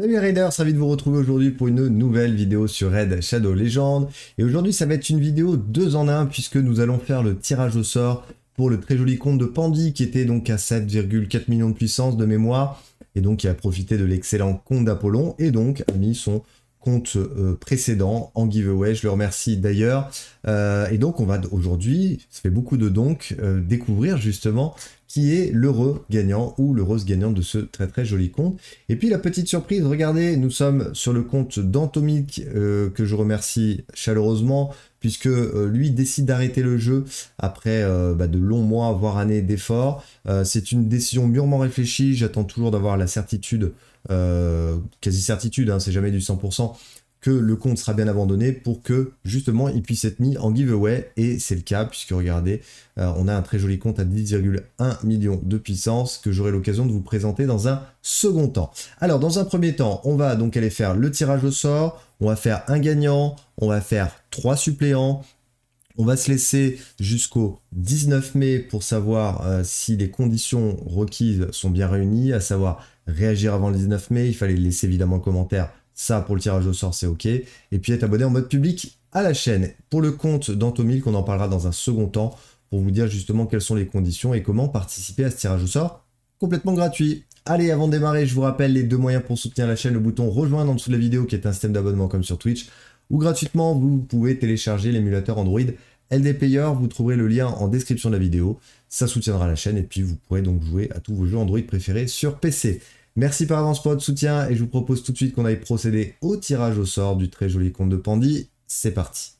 Salut Raiders, ravi de vous retrouver aujourd'hui pour une nouvelle vidéo sur Raid Shadow Legend. Et aujourd'hui ça va être une vidéo 2 en 1 puisque nous allons faire le tirage au sort pour le très joli compte de Pandy qui était donc à 7,4 millions de puissance de mémoire et donc qui a profité de l'excellent compte d'Apollon et donc a mis son compte euh, précédent en giveaway. Je le remercie d'ailleurs. Euh, et donc, on va aujourd'hui, ça fait beaucoup de donc, euh, découvrir justement qui est l'heureux gagnant ou l'heureuse gagnante de ce très très joli compte. Et puis la petite surprise, regardez, nous sommes sur le compte d'Antomic que je remercie chaleureusement puisque euh, lui décide d'arrêter le jeu après euh, bah, de longs mois, voire années d'efforts. Euh, c'est une décision mûrement réfléchie, j'attends toujours d'avoir la certitude, quasi certitude, hein, c'est jamais du 100%, que le compte sera bien abandonné pour que justement il puisse être mis en giveaway et c'est le cas puisque regardez on a un très joli compte à 10,1 millions de puissance que j'aurai l'occasion de vous présenter dans un second temps. Alors dans un premier temps on va donc aller faire le tirage au sort, on va faire un gagnant, on va faire trois suppléants. On va se laisser jusqu'au 19 mai pour savoir euh, si les conditions requises sont bien réunies, à savoir réagir avant le 19 mai. Il fallait laisser évidemment un commentaire. Ça, pour le tirage au sort, c'est OK. Et puis être abonné en mode public à la chaîne. Pour le compte d'Antomil, qu'on en parlera dans un second temps, pour vous dire justement quelles sont les conditions et comment participer à ce tirage au sort complètement gratuit. Allez, avant de démarrer, je vous rappelle les deux moyens pour soutenir la chaîne, le bouton rejoindre en dessous de la vidéo qui est un système d'abonnement comme sur Twitch, ou gratuitement, vous pouvez télécharger l'émulateur Android LDPayer, vous trouverez le lien en description de la vidéo, ça soutiendra la chaîne et puis vous pourrez donc jouer à tous vos jeux Android préférés sur PC. Merci par avance pour votre soutien et je vous propose tout de suite qu'on aille procéder au tirage au sort du très joli compte de Pandy. C'est parti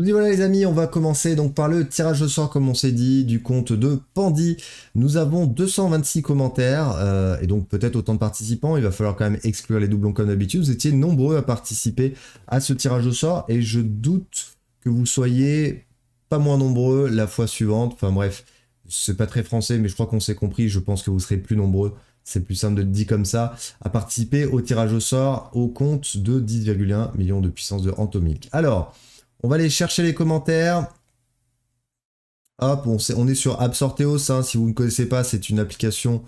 Nous y voilà les amis, on va commencer donc par le tirage au sort comme on s'est dit du compte de Pandy. Nous avons 226 commentaires euh, et donc peut-être autant de participants. Il va falloir quand même exclure les doublons comme d'habitude. Vous étiez nombreux à participer à ce tirage au sort et je doute que vous soyez pas moins nombreux la fois suivante. Enfin bref, c'est pas très français mais je crois qu'on s'est compris. Je pense que vous serez plus nombreux c'est plus simple de dire comme ça, à participer au tirage au sort au compte de 10,1 millions de puissance de Antomilk. Alors, on va aller chercher les commentaires. Hop, on, on est sur Absorteos. Hein. si vous ne connaissez pas, c'est une application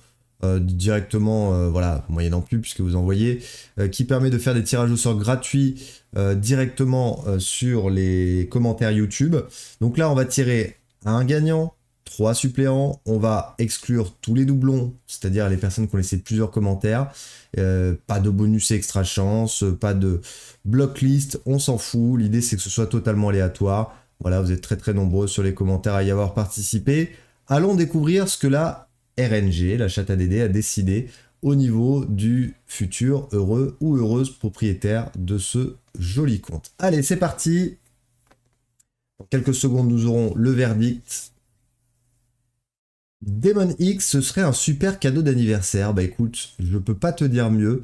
euh, directement, euh, voilà, moyennant plus, puisque vous en voyez, euh, qui permet de faire des tirages au sort gratuits directement sur les commentaires YouTube. Donc là, on va tirer un gagnant, trois suppléants. On va exclure tous les doublons, c'est-à-dire les personnes qui ont laissé plusieurs commentaires. Euh, pas de bonus et extra chance, pas de list on s'en fout. L'idée c'est que ce soit totalement aléatoire. Voilà, vous êtes très très nombreux sur les commentaires à y avoir participé. Allons découvrir ce que la RNG, la chatte ADD, a décidé au niveau du futur heureux ou heureuse propriétaire de ce joli compte. Allez, c'est parti. quelques secondes, nous aurons le verdict Demon X, ce serait un super cadeau d'anniversaire. Bah écoute, je peux pas te dire mieux.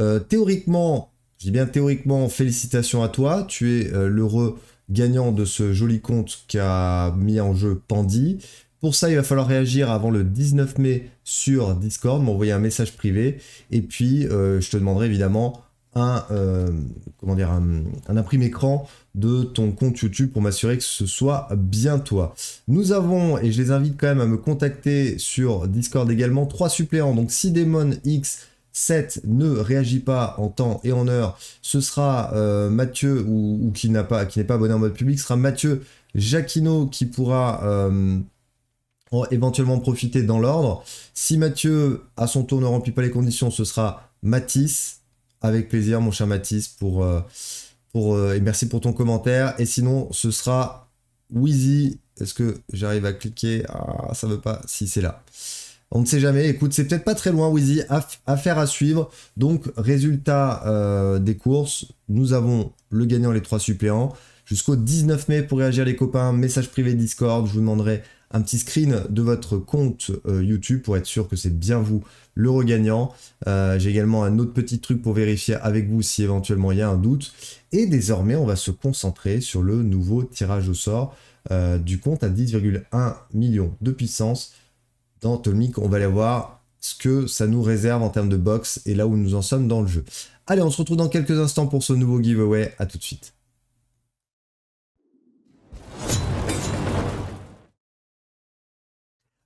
Euh, théoriquement, je dis bien théoriquement, félicitations à toi. Tu es euh, l'heureux gagnant de ce joli compte qu'a mis en jeu Pandy. Pour ça, il va falloir réagir avant le 19 mai sur Discord, m'envoyer un message privé. Et puis, euh, je te demanderai évidemment un, euh, comment dire, un, imprime écran de ton compte YouTube pour m'assurer que ce soit bien toi. Nous avons, et je les invite quand même à me contacter sur Discord également, trois suppléants. Donc si Demon X 7 ne réagit pas en temps et en heure, ce sera euh, Mathieu, ou, qui n'est pas, pas abonné en mode public, ce sera Mathieu Jacquino qui pourra... Euh, éventuellement profiter dans l'ordre. Si Mathieu, à son tour, ne remplit pas les conditions, ce sera Matisse. Avec plaisir, mon cher Matisse, pour, euh, pour, euh, et merci pour ton commentaire. Et sinon, ce sera Wheezy. Est-ce que j'arrive à cliquer Ah, ça veut pas. Si, c'est là. On ne sait jamais. Écoute, c'est peut-être pas très loin, Wheezy. Affaire à suivre. Donc, résultat euh, des courses. Nous avons le gagnant, les trois suppléants. Jusqu'au 19 mai pour réagir, les copains. Message privé Discord. Je vous demanderai un petit screen de votre compte euh, YouTube pour être sûr que c'est bien vous le regagnant. Euh, j'ai également un autre petit truc pour vérifier avec vous si éventuellement il y a un doute. Et désormais, on va se concentrer sur le nouveau tirage au sort euh, du compte à 10,1 millions de puissance. Dans Atomic, on va aller voir ce que ça nous réserve en termes de box et là où nous en sommes dans le jeu. Allez, on se retrouve dans quelques instants pour ce nouveau giveaway. À tout de suite.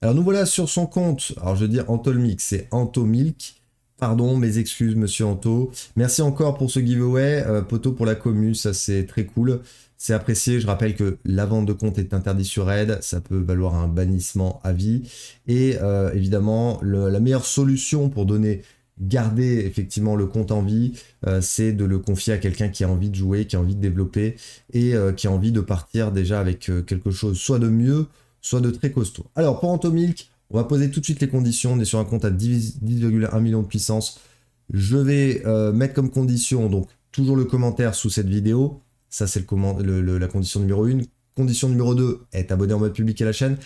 Alors nous voilà sur son compte. Alors je veux dire Antolmic, c'est Antomilk. Pardon, mes excuses, monsieur Anto. Merci encore pour ce giveaway. Euh, poteau pour la commu, ça c'est très cool. C'est apprécié. Je rappelle que la vente de compte est interdite sur Red, Ça peut valoir un bannissement à vie. Et euh, évidemment, la meilleure solution pour donner garder effectivement le compte en vie, euh, c'est de le confier à quelqu'un qui a envie de jouer, qui a envie de développer et qui a envie de partir déjà avec quelque chose soit de mieux, soit de très costaud. Alors pour Antomilk, on va poser tout de suite les conditions. On est sur un compte à 10,1 millions de puissance. Je vais euh, mettre comme condition, donc toujours le commentaire sous cette vidéo. Ça, c'est le, la condition numéro 1. Condition numéro 2, est abonné en mode public à la chaîne.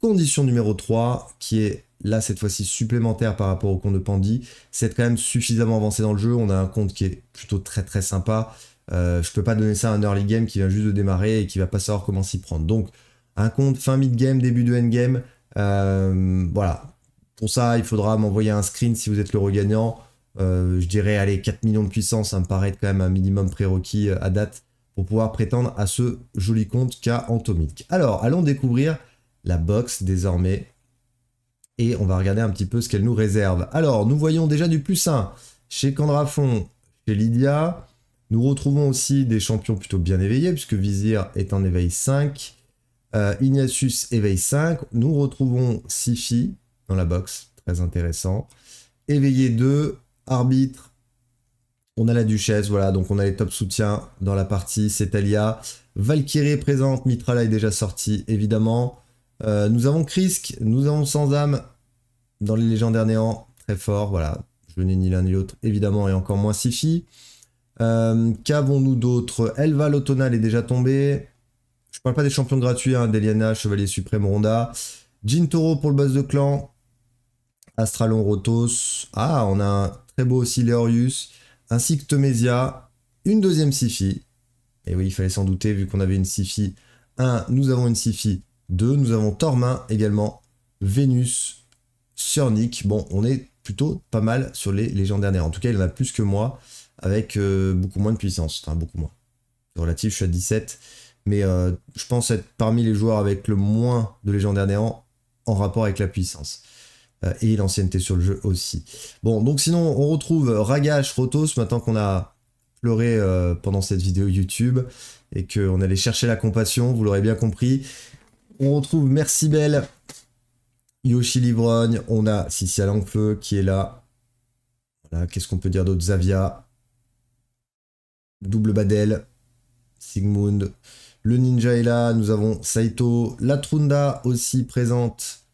Condition numéro 3, qui est là cette fois-ci supplémentaire par rapport au compte de Pandy, c'est quand même suffisamment avancé dans le jeu. On a un compte qui est plutôt très très sympa. Je euh, je peux pas donner ça à un early game qui vient juste de démarrer et qui va pas savoir comment s'y prendre. Donc un compte fin mid-game, début de end game, euh, voilà. Pour ça, il faudra m'envoyer un screen si vous êtes le gagnant. Euh, je dirais, allez, 4 millions de puissance, ça me paraît quand même un minimum prérequis euh, à date pour pouvoir prétendre à ce joli compte qu'a Antomic. Alors, allons découvrir la box désormais. Et on va regarder un petit peu ce qu'elle nous réserve. Alors, nous voyons déjà du plus 1 chez Candrafon, chez Lydia. Nous retrouvons aussi des champions plutôt bien éveillés, puisque Vizir est en éveil 5. Euh, Ignatius éveille 5. Nous retrouvons Sifi dans la box. Très intéressant. Éveillé 2. Arbitre. On a la Duchesse. Voilà, donc on a les top soutiens dans la partie. C'est alia Valkyrie présente. Mitrala est déjà sortie, évidemment. Euh, nous avons Krisk. Nous avons Sans âme dans les légendes néants. Très fort. Voilà. Je n'ai ni l'un ni l'autre, évidemment, et encore moins Sifi. Euh, qu'avons-nous d'autre Elva l'automnal est déjà tombée pas des champions gratuits, hein, Deliana, Chevalier Suprême, Ronda. Jin Toro pour le boss de clan. Astralon Rotos. Ah, on a un très beau aussi Leorius. Ainsi que Tomesia. Une deuxième Sifi. Et oui, il fallait s'en douter vu qu'on avait une Sifi 1. Nous avons une Sifi 2. Nous avons Tormin également. Vénus. nick Bon, on est plutôt pas mal sur les légendes dernières. En tout cas, il en a plus que moi avec euh, beaucoup moins de puissance. Enfin, beaucoup moins. Relatif, je suis à 17 mais euh, je pense être parmi les joueurs avec le moins de légendaires néant en rapport avec la puissance euh, et l'ancienneté sur le jeu aussi. Bon, donc sinon, on retrouve Ragash Rotos maintenant qu'on a pleuré euh, pendant cette vidéo YouTube et qu'on allait chercher la compassion, vous l'aurez bien compris. On retrouve Merci Belle, Yoshi Livrogne, on a Sissia Langfeu qui est là. Voilà, qu'est-ce qu'on peut dire d'autre Zavia, Double Badel, Sigmund. Le ninja est là, nous avons Saito, la Trunda aussi présente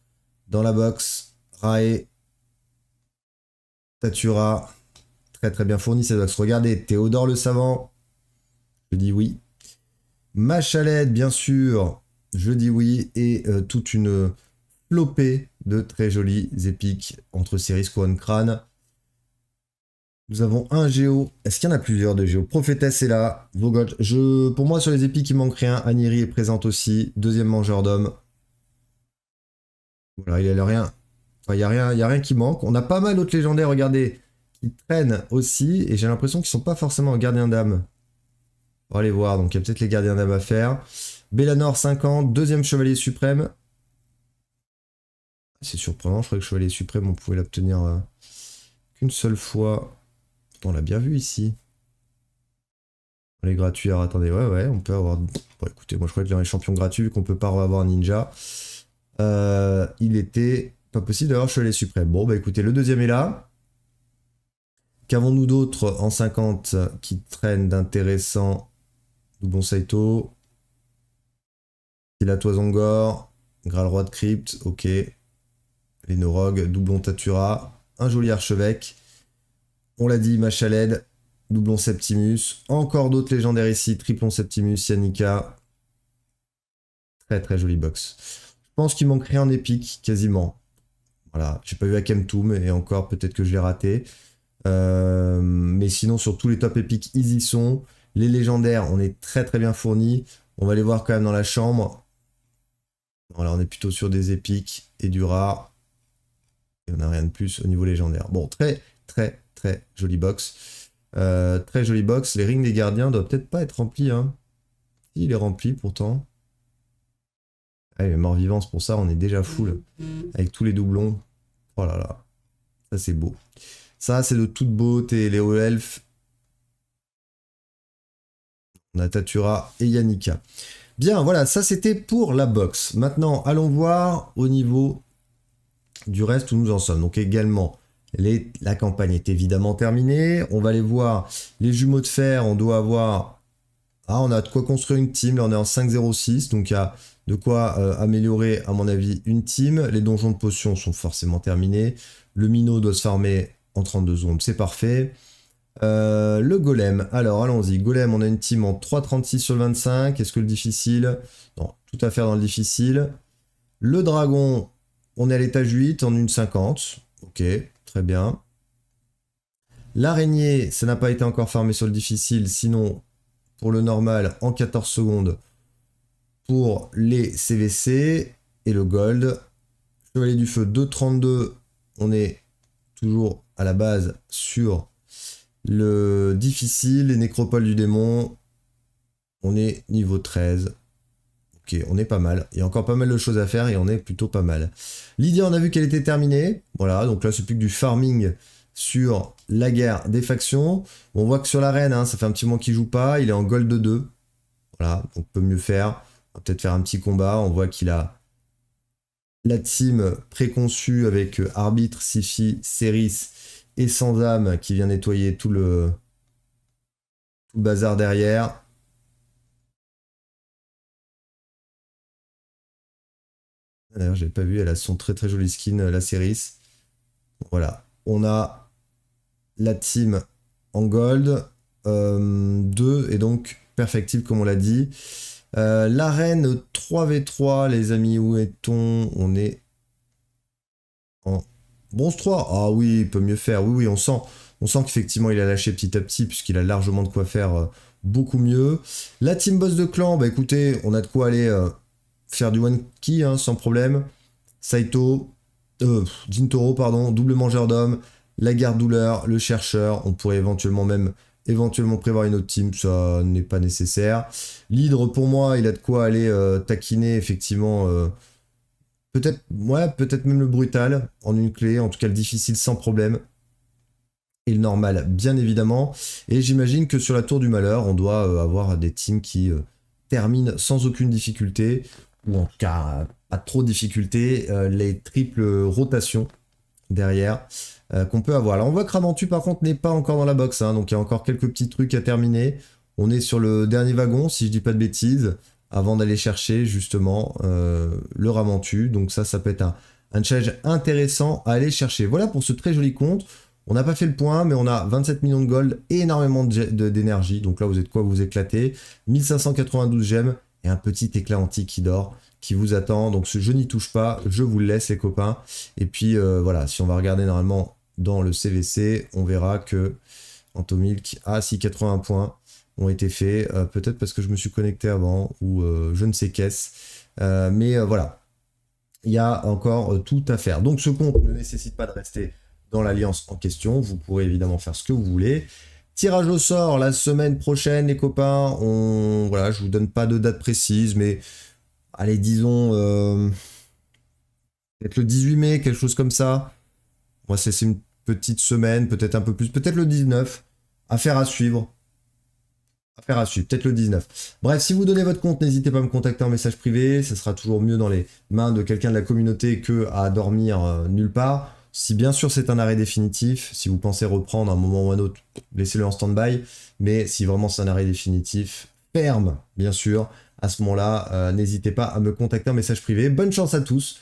dans la box, Rae, Tatura, très très bien fourni cette box. Regardez, Théodore le savant, je dis oui. Machalette, bien sûr, je dis oui, et euh, toute une flopée de très jolies épiques entre séries One Crane. Nous avons un Géo. Est-ce qu'il y en a plusieurs de Géo Prophétesse est là. Vogot. Je, pour moi, sur les épis il manque rien. Aniri est présente aussi. Deuxième mangeur d'hommes. Voilà, il n'y a rien. Enfin, il n'y a, rien, rien qui manque. On a pas mal d'autres légendaires, regardez, qui traînent aussi. Et j'ai l'impression qu'ils ne sont pas forcément gardiens gardien d'âme. On va aller voir. Donc, il y a peut-être les gardiens d'âme à faire. Bellanor 50 Deuxième chevalier suprême. C'est surprenant. Je crois que chevalier suprême, on pouvait l'obtenir euh, qu'une seule fois on l'a bien vu ici. On est gratuit. Alors attendez, ouais, ouais, on peut avoir. Bon, écoutez, moi je crois que dans les champions gratuits, qu'on peut pas avoir Ninja. Euh, il était pas possible d'avoir chevalier Suprême. Bon, bah écoutez, le deuxième est là. Qu'avons-nous d'autres en 50 qui traînent d'intéressants Doublon Saito. C'est la Toison Gore. Graal Roi de Crypte. Ok. Les Norog. Doublon Tatura. Un joli archevêque. On l'a dit, Machaled, doublon Septimus. Encore d'autres légendaires ici, triplon Septimus, Yannicka. Très très jolie box. Je pense qu'il manquerait un épique, quasiment. Voilà, j'ai pas vu Akemtoum, et encore peut-être que je l'ai raté. Euh, mais sinon, sur tous les top épiques, ils y sont. Les légendaires, on est très très bien fournis. On va les voir quand même dans la chambre. Voilà, on est plutôt sur des épiques et du rare. Et on n'a rien de plus au niveau légendaire. Bon, très très Très jolie box. Euh, très jolie box. Les rings des gardiens doivent peut-être pas être remplis. Hein. Il est rempli pourtant. Allez, ah mort-vivant, pour ça, on est déjà full. Avec tous les doublons. Oh là là. Ça, c'est beau. Ça, c'est de toute beauté. Les elfes. Tatura et Yannicka. Bien, voilà, ça c'était pour la box. Maintenant, allons voir au niveau du reste où nous en sommes. Donc également, la campagne est évidemment terminée. On va aller voir les jumeaux de fer. On doit avoir. Ah, on a de quoi construire une team. Là, on est en 5-0-6. Donc, il y a de quoi euh, améliorer, à mon avis, une team. Les donjons de potions sont forcément terminés. Le minot doit se farmer en 32 secondes. C'est parfait. Euh, le golem. Alors, allons-y. Golem, on a une team en 3.36 sur le 25. Est-ce que le difficile Non, tout à fait dans le difficile. Le dragon, on est à l'étage 8 en 1.50. Ok, Très bien. L'araignée, ça n'a pas été encore fermé sur le difficile, sinon pour le normal en 14 secondes pour les CVC et le gold. Chevalier du feu 2.32, on est toujours à la base sur le difficile, les nécropoles du démon, on est niveau 13. Ok, on est pas mal. Il y a encore pas mal de choses à faire et on est plutôt pas mal. Lydia, on a vu qu'elle était terminée. Voilà, donc là, c'est plus que du farming sur la guerre des factions. On voit que sur l'arène, reine, ça fait un petit moment qu'il joue pas. Il est en gold 2. Voilà, on peut mieux faire. On va peut-être faire un petit combat. On voit qu'il a la team préconçue avec euh, Arbitre, Sifi, Ceris et Sans âme qui vient nettoyer tout le bazar derrière. D'ailleurs, je n'ai pas vu, elle a son très très joli skin, euh, la Ceris. Voilà. On a la team en gold. 2 euh, et donc perfectible comme on l'a dit. Euh, L'arène 3v3, les amis, où est-on On est en bronze 3. Ah oui, il peut mieux faire. Oui, oui, on sent, on sent qu'effectivement il a lâché petit à petit puisqu'il a largement de quoi faire beaucoup mieux. La team boss de clan, bah écoutez, on a de quoi aller faire du one key hein, sans problème. Saito, euh, Jintoro, pardon, double mangeur d'hommes, la garde douleur, le chercheur. On pourrait éventuellement même éventuellement prévoir une autre team, ça n'est pas nécessaire. L'hydre, pour moi, il a de quoi aller euh, taquiner effectivement. Euh, peut-être, ouais, peut-être même le brutal en une clé, en tout cas le difficile sans problème. Et le normal, bien évidemment. Et j'imagine que sur la tour du malheur, on doit euh, avoir des teams qui terminent sans aucune difficulté ou en cas euh, pas trop de difficultés, euh, les triples rotations derrière euh, qu'on peut avoir. Alors on voit que Raventu par contre n'est pas encore dans la box, hein, donc il y a encore quelques petits trucs à terminer. On est sur le dernier wagon, si je dis pas de bêtises, avant d'aller chercher justement le Raventu, Donc ça, ça peut être un, challenge intéressant à aller chercher. Voilà pour ce très joli compte. On n'a pas fait le point, mais on a 27 millions de gold et énormément d'énergie. Donc là, vous êtes quoi Vous éclatez. 1592 gemmes et un petit éclat antique qui dort, qui vous attend. Donc ce je n'y touche pas, je vous le laisse les copains. Et puis euh, voilà, si on va regarder normalement dans le CVC, on verra que Antomilk a 680 points ont été faits, euh, peut-être parce que je me suis connecté avant ou euh, je ne sais qu'est-ce. mais voilà, il y a encore tout à faire. Donc ce compte ne nécessite pas de rester dans l'alliance en question. Vous pourrez évidemment faire ce que vous voulez. Tirage au sort la semaine prochaine, les copains. On, voilà, je vous donne pas de date précise, mais allez, disons euh, peut-être le 18 mai, quelque chose comme ça. Moi, c'est une petite semaine, peut-être un peu plus, peut-être le 19. Affaire à suivre. Affaire à suivre, peut-être le 19. Bref, si vous donnez votre compte, n'hésitez pas à me contacter en message privé. Ça sera toujours mieux dans les mains de quelqu'un de la communauté que à dormir euh, nulle part. Si bien sûr c'est un arrêt définitif, si vous pensez reprendre à un moment ou un autre, laissez-le en stand-by. Mais si vraiment c'est un arrêt définitif, ferme, bien sûr. À ce moment-là, euh, n'hésitez pas à me contacter en message privé. Bonne chance à tous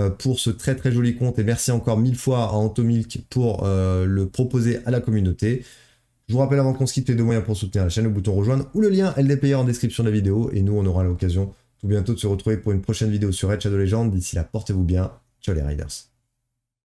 euh, pour ce très très joli compte et merci encore mille fois à Antomilk pour euh, le proposer à la communauté. Je vous rappelle avant qu'on se quitte les deux moyens pour soutenir la chaîne, le bouton rejoindre ou le lien LDPR en description de la vidéo et nous on aura l'occasion tout bientôt de se retrouver pour une prochaine vidéo sur Red Shadow Legends. D'ici là, portez-vous bien. Ciao les riders.